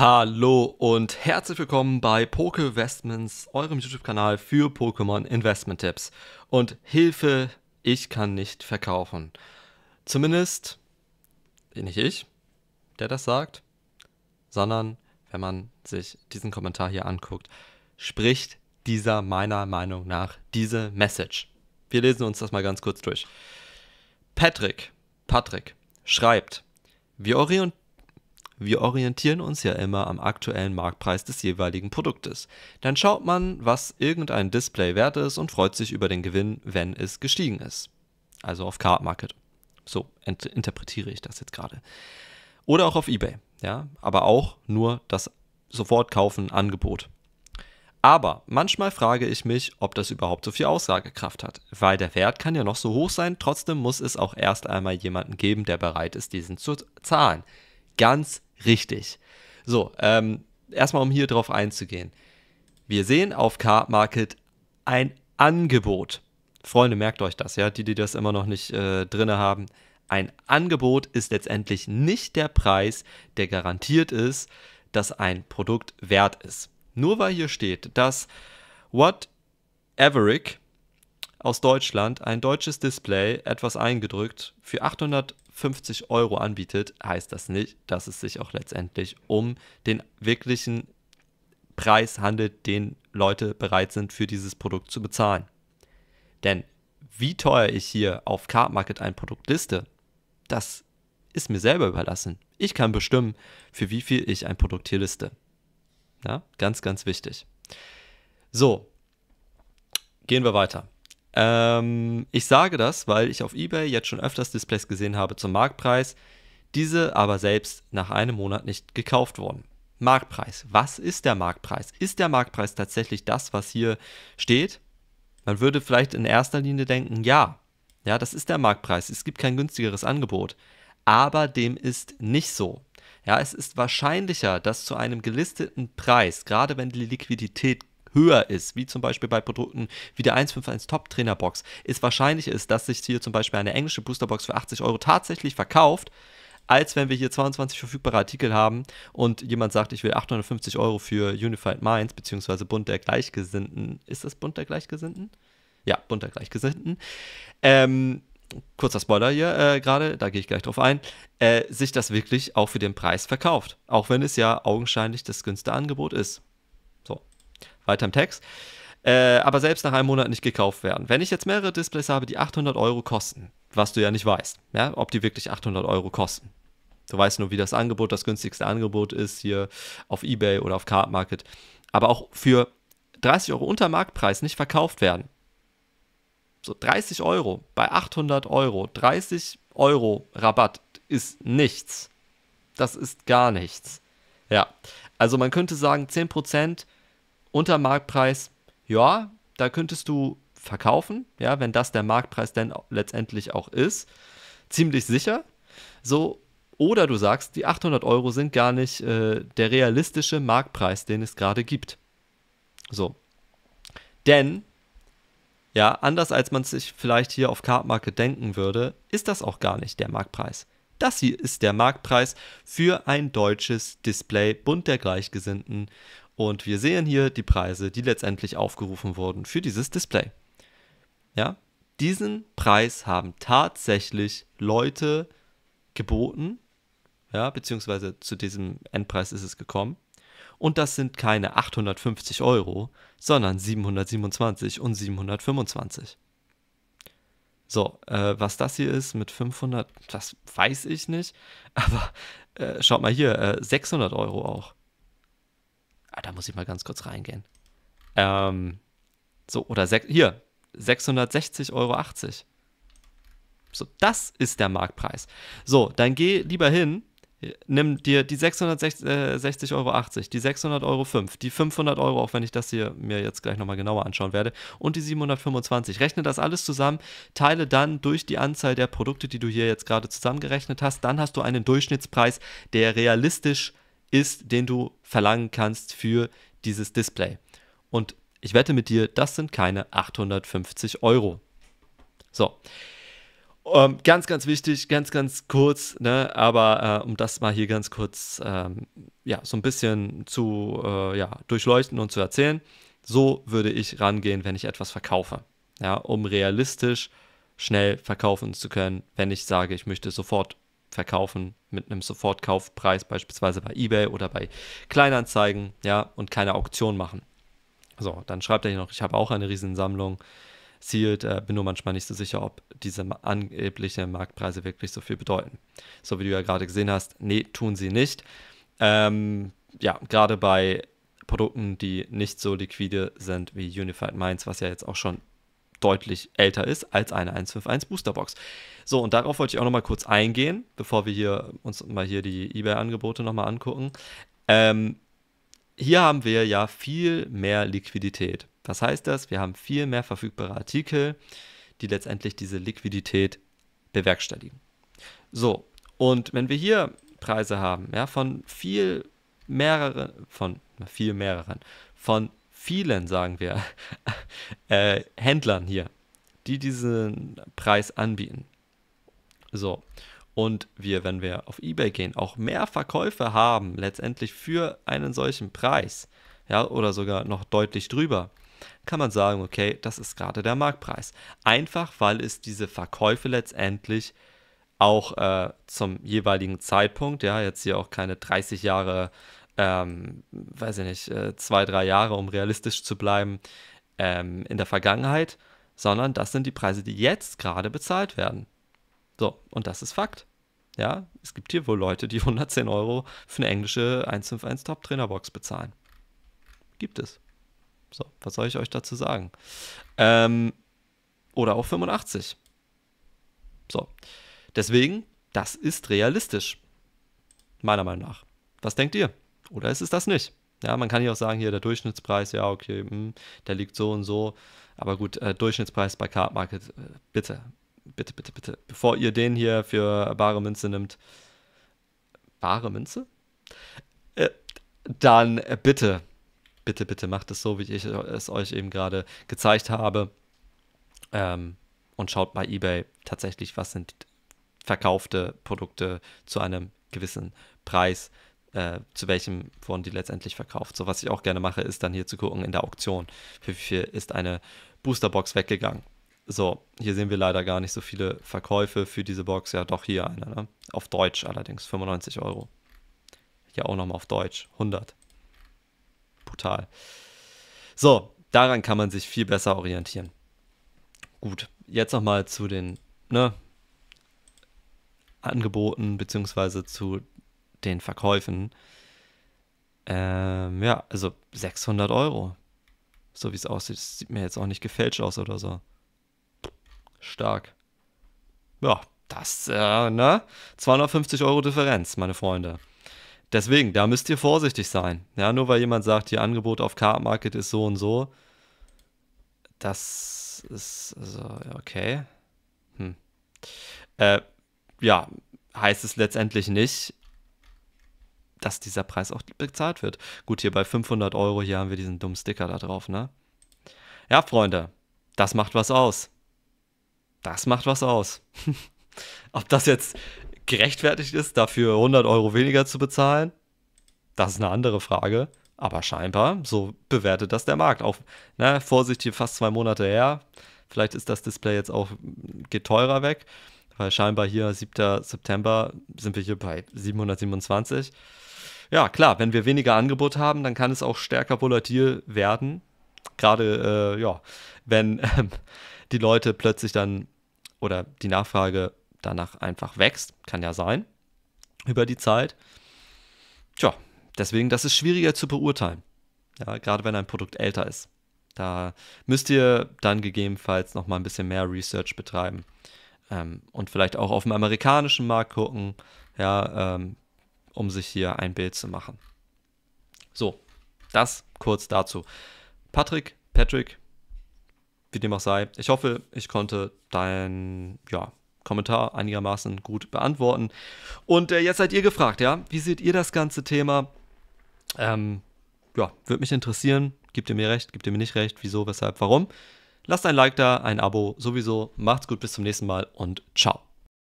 Hallo und herzlich willkommen bei Poke Investments, eurem YouTube-Kanal für Pokémon Investment Tipps. Und Hilfe, ich kann nicht verkaufen. Zumindest nicht ich, der das sagt, sondern wenn man sich diesen Kommentar hier anguckt, spricht dieser meiner Meinung nach diese Message. Wir lesen uns das mal ganz kurz durch. Patrick, Patrick schreibt, wir, orient wir orientieren uns ja immer am aktuellen Marktpreis des jeweiligen Produktes. Dann schaut man, was irgendein Display wert ist und freut sich über den Gewinn, wenn es gestiegen ist. Also auf Card Market. So interpretiere ich das jetzt gerade. Oder auch auf eBay. Ja? Aber auch nur das Sofortkaufen-Angebot. Aber manchmal frage ich mich, ob das überhaupt so viel Aussagekraft hat, weil der Wert kann ja noch so hoch sein, trotzdem muss es auch erst einmal jemanden geben, der bereit ist, diesen zu zahlen. Ganz richtig. So, ähm, erstmal um hier drauf einzugehen. Wir sehen auf Car Market ein Angebot. Freunde, merkt euch das, ja, die, die das immer noch nicht äh, drin haben. Ein Angebot ist letztendlich nicht der Preis, der garantiert ist, dass ein Produkt wert ist. Nur weil hier steht, dass What Everick aus Deutschland ein deutsches Display etwas eingedrückt für 800 50 Euro anbietet, heißt das nicht, dass es sich auch letztendlich um den wirklichen Preis handelt, den Leute bereit sind, für dieses Produkt zu bezahlen. Denn wie teuer ich hier auf Card ein Produkt liste, das ist mir selber überlassen. Ich kann bestimmen, für wie viel ich ein Produkt hier liste. Ja, ganz, ganz wichtig. So, gehen wir weiter. Ähm, ich sage das, weil ich auf eBay jetzt schon öfters Displays gesehen habe zum Marktpreis, diese aber selbst nach einem Monat nicht gekauft wurden. Marktpreis. Was ist der Marktpreis? Ist der Marktpreis tatsächlich das, was hier steht? Man würde vielleicht in erster Linie denken, ja, ja, das ist der Marktpreis. Es gibt kein günstigeres Angebot. Aber dem ist nicht so. Ja, es ist wahrscheinlicher, dass zu einem gelisteten Preis, gerade wenn die Liquidität höher ist, wie zum Beispiel bei Produkten wie der 151 Top Trainer Box, ist wahrscheinlich ist, dass sich hier zum Beispiel eine englische Boosterbox für 80 Euro tatsächlich verkauft, als wenn wir hier 22 verfügbare Artikel haben und jemand sagt, ich will 850 Euro für Unified Minds bzw. Bund der Gleichgesinnten. Ist das Bund der Gleichgesinnten? Ja, Bund der Gleichgesinnten. Ähm, kurzer Spoiler hier äh, gerade, da gehe ich gleich drauf ein, äh, sich das wirklich auch für den Preis verkauft. Auch wenn es ja augenscheinlich das günstige Angebot ist. Weiter im Text. Äh, aber selbst nach einem Monat nicht gekauft werden. Wenn ich jetzt mehrere Displays habe, die 800 Euro kosten, was du ja nicht weißt, ja, ob die wirklich 800 Euro kosten. Du weißt nur, wie das Angebot, das günstigste Angebot ist hier auf eBay oder auf Card Market. Aber auch für 30 Euro unter Marktpreis nicht verkauft werden. So 30 Euro bei 800 Euro, 30 Euro Rabatt ist nichts. Das ist gar nichts. Ja, also man könnte sagen, 10% Prozent unter Marktpreis, ja, da könntest du verkaufen, ja, wenn das der Marktpreis denn letztendlich auch ist, ziemlich sicher. So, oder du sagst, die 800 Euro sind gar nicht äh, der realistische Marktpreis, den es gerade gibt. So. Denn, ja, anders als man sich vielleicht hier auf Card denken würde, ist das auch gar nicht der Marktpreis. Das hier ist der Marktpreis für ein deutsches Display Bund der Gleichgesinnten und wir sehen hier die Preise, die letztendlich aufgerufen wurden für dieses Display. Ja, diesen Preis haben tatsächlich Leute geboten, ja, beziehungsweise zu diesem Endpreis ist es gekommen. Und das sind keine 850 Euro, sondern 727 und 725. So, äh, was das hier ist mit 500, das weiß ich nicht. Aber äh, schaut mal hier, äh, 600 Euro auch. Ah, da muss ich mal ganz kurz reingehen. Ähm, so, oder hier, 660,80 Euro. So, das ist der Marktpreis. So, dann geh lieber hin, nimm dir die 660,80 äh, Euro, die 600 Euro 5, die 500 Euro, auch wenn ich das hier mir jetzt gleich nochmal genauer anschauen werde, und die 725. Rechne das alles zusammen, teile dann durch die Anzahl der Produkte, die du hier jetzt gerade zusammengerechnet hast, dann hast du einen Durchschnittspreis, der realistisch ist, den du verlangen kannst für dieses Display. Und ich wette mit dir, das sind keine 850 Euro. So. Ähm, ganz, ganz wichtig, ganz, ganz kurz, ne? aber äh, um das mal hier ganz kurz ähm, ja, so ein bisschen zu äh, ja, durchleuchten und zu erzählen. So würde ich rangehen, wenn ich etwas verkaufe. Ja, um realistisch schnell verkaufen zu können, wenn ich sage, ich möchte sofort verkaufen mit einem Sofortkaufpreis, beispielsweise bei eBay oder bei Kleinanzeigen, ja, und keine Auktion machen. So, dann schreibt er hier noch, ich habe auch eine Riesensammlung. Sealed, äh, bin nur manchmal nicht so sicher, ob diese angeblichen Marktpreise wirklich so viel bedeuten. So wie du ja gerade gesehen hast, nee, tun sie nicht. Ähm, ja, gerade bei Produkten, die nicht so liquide sind wie Unified Minds, was ja jetzt auch schon deutlich älter ist als eine 151 Boosterbox. So, und darauf wollte ich auch nochmal kurz eingehen, bevor wir hier, uns mal hier die eBay-Angebote nochmal angucken. Ähm, hier haben wir ja viel mehr Liquidität. Was heißt das? Wir haben viel mehr verfügbare Artikel, die letztendlich diese Liquidität bewerkstelligen. So, und wenn wir hier Preise haben, ja, von viel mehreren, von viel mehreren, von vielen, sagen wir, äh, Händlern hier, die diesen Preis anbieten. So. Und wir, wenn wir auf Ebay gehen, auch mehr Verkäufe haben, letztendlich für einen solchen Preis, ja, oder sogar noch deutlich drüber, kann man sagen, okay, das ist gerade der Marktpreis. Einfach, weil es diese Verkäufe letztendlich auch äh, zum jeweiligen Zeitpunkt, ja, jetzt hier auch keine 30 Jahre ähm, weiß ich nicht, äh, zwei, drei Jahre, um realistisch zu bleiben, ähm, in der Vergangenheit, sondern das sind die Preise, die jetzt gerade bezahlt werden. So, und das ist Fakt. Ja, es gibt hier wohl Leute, die 110 Euro für eine englische 151 Top Trainerbox bezahlen. Gibt es. So, was soll ich euch dazu sagen? Ähm, oder auch 85. So. Deswegen, das ist realistisch. Meiner Meinung nach. Was denkt ihr? oder ist es das nicht? Ja, man kann ja auch sagen, hier der Durchschnittspreis, ja, okay, mh, hm, der liegt so und so. Aber gut, äh, Durchschnittspreis bei Card Market, äh, bitte, bitte, bitte, bitte. Bevor ihr den hier für bare Münze nimmt, bare Münze? Äh, dann äh, bitte, bitte, bitte macht es so, wie ich es euch eben gerade gezeigt habe. Ähm, und schaut bei eBay tatsächlich, was sind verkaufte Produkte zu einem gewissen Preis äh, zu welchem wurden die letztendlich verkauft. So, was ich auch gerne mache, ist dann hier zu gucken in der Auktion, für wie viel ist eine Boosterbox weggegangen. So, hier sehen wir leider gar nicht so viele Verkäufe für diese Box. Ja, doch hier eine, ne? Auf Deutsch allerdings, 95 Euro. Hier auch nochmal auf Deutsch, 100. Brutal. So, daran kann man sich viel besser orientieren. Gut, jetzt nochmal zu den ne, Angeboten beziehungsweise zu den Verkäufen. Ähm, ja, also 600 Euro. So wie es aussieht. Das sieht mir jetzt auch nicht gefälscht aus oder so. Stark. Ja, das, äh, ne? 250 Euro Differenz, meine Freunde. Deswegen, da müsst ihr vorsichtig sein. Ja, nur weil jemand sagt, ihr Angebot auf Car Market ist so und so. Das ist, also, okay. Hm. Äh, ja, heißt es letztendlich nicht, dass dieser Preis auch bezahlt wird. Gut, hier bei 500 Euro, hier haben wir diesen dummen Sticker da drauf, ne? Ja, Freunde, das macht was aus. Das macht was aus. Ob das jetzt gerechtfertigt ist, dafür 100 Euro weniger zu bezahlen, das ist eine andere Frage. Aber scheinbar, so bewertet das der Markt. Auch, ne, Vorsicht, hier fast zwei Monate her. Vielleicht ist das Display jetzt auch, geht teurer weg weil scheinbar hier 7. September sind wir hier bei 727 ja, klar, wenn wir weniger Angebot haben, dann kann es auch stärker volatil werden. Gerade, äh, ja, wenn äh, die Leute plötzlich dann oder die Nachfrage danach einfach wächst, kann ja sein, über die Zeit. Tja, deswegen, das ist schwieriger zu beurteilen. Ja, gerade wenn ein Produkt älter ist. Da müsst ihr dann gegebenenfalls nochmal ein bisschen mehr Research betreiben ähm, und vielleicht auch auf dem amerikanischen Markt gucken. Ja, ähm, um sich hier ein Bild zu machen. So, das kurz dazu. Patrick, Patrick, wie dem auch sei, ich hoffe, ich konnte dein ja, Kommentar einigermaßen gut beantworten. Und äh, jetzt seid ihr gefragt, ja, wie seht ihr das ganze Thema? Ähm, ja, würde mich interessieren. Gebt ihr mir recht, gebt ihr mir nicht recht, wieso, weshalb, warum? Lasst ein Like da, ein Abo sowieso. Macht's gut, bis zum nächsten Mal und ciao.